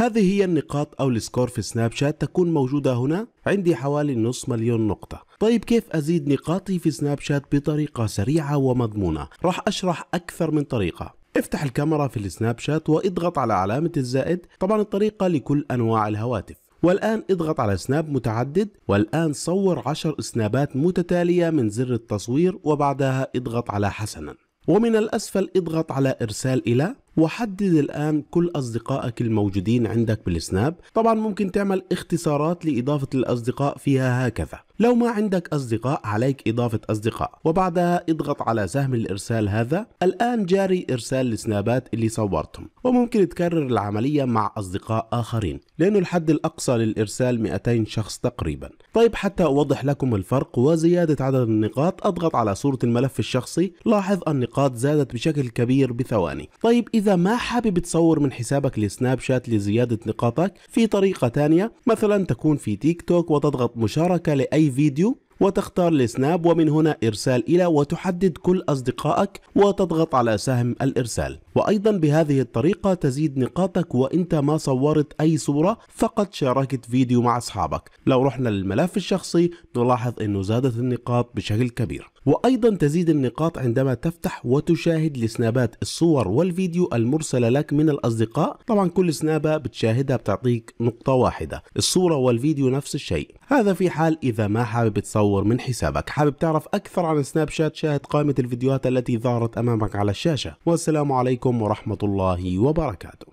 هذه هي النقاط أو السكور في سناب شات تكون موجودة هنا عندي حوالي نص مليون نقطة طيب كيف أزيد نقاطي في سناب شات بطريقة سريعة ومضمونة راح أشرح أكثر من طريقة افتح الكاميرا في السناب شات واضغط على علامة الزائد طبعا الطريقة لكل أنواع الهواتف والآن اضغط على سناب متعدد والآن صور 10 سنابات متتالية من زر التصوير وبعدها اضغط على حسنا ومن الأسفل اضغط على إرسال إلى وحدد الآن كل أصدقائك الموجودين عندك بالسناب طبعا ممكن تعمل اختصارات لإضافة الأصدقاء فيها هكذا لو ما عندك أصدقاء عليك إضافة أصدقاء وبعدها اضغط على سهم الإرسال هذا الآن جاري إرسال السنابات اللي صورتهم وممكن تكرر العملية مع أصدقاء آخرين لأنه الحد الأقصى للإرسال 200 شخص تقريبا طيب حتى أوضح لكم الفرق وزيادة عدد النقاط أضغط على صورة الملف الشخصي لاحظ النقاط زادت بشكل كبير بثواني طيب إذا ما حابب تصور من حسابك لسناب شات لزيادة نقاطك في طريقة تانية مثلا تكون في تيك توك وتضغط مشاركة لأي فيديو وتختار لسناب ومن هنا إرسال إلى وتحدد كل أصدقائك وتضغط على سهم الإرسال وأيضا بهذه الطريقة تزيد نقاطك وإنت ما صورت أي صورة فقط شاركت فيديو مع أصحابك لو رحنا للملف الشخصي نلاحظ أنه زادت النقاط بشكل كبير وأيضا تزيد النقاط عندما تفتح وتشاهد لسنابات الصور والفيديو المرسلة لك من الأصدقاء طبعا كل سنابة بتشاهدها بتعطيك نقطة واحدة الصورة والفيديو نفس الشيء هذا في حال إذا ما حابب تصور من حسابك حابب تعرف أكثر عن سناب شات شاهد قائمة الفيديوهات التي ظهرت أمامك على الشاشة والسلام عليكم ورحمة الله وبركاته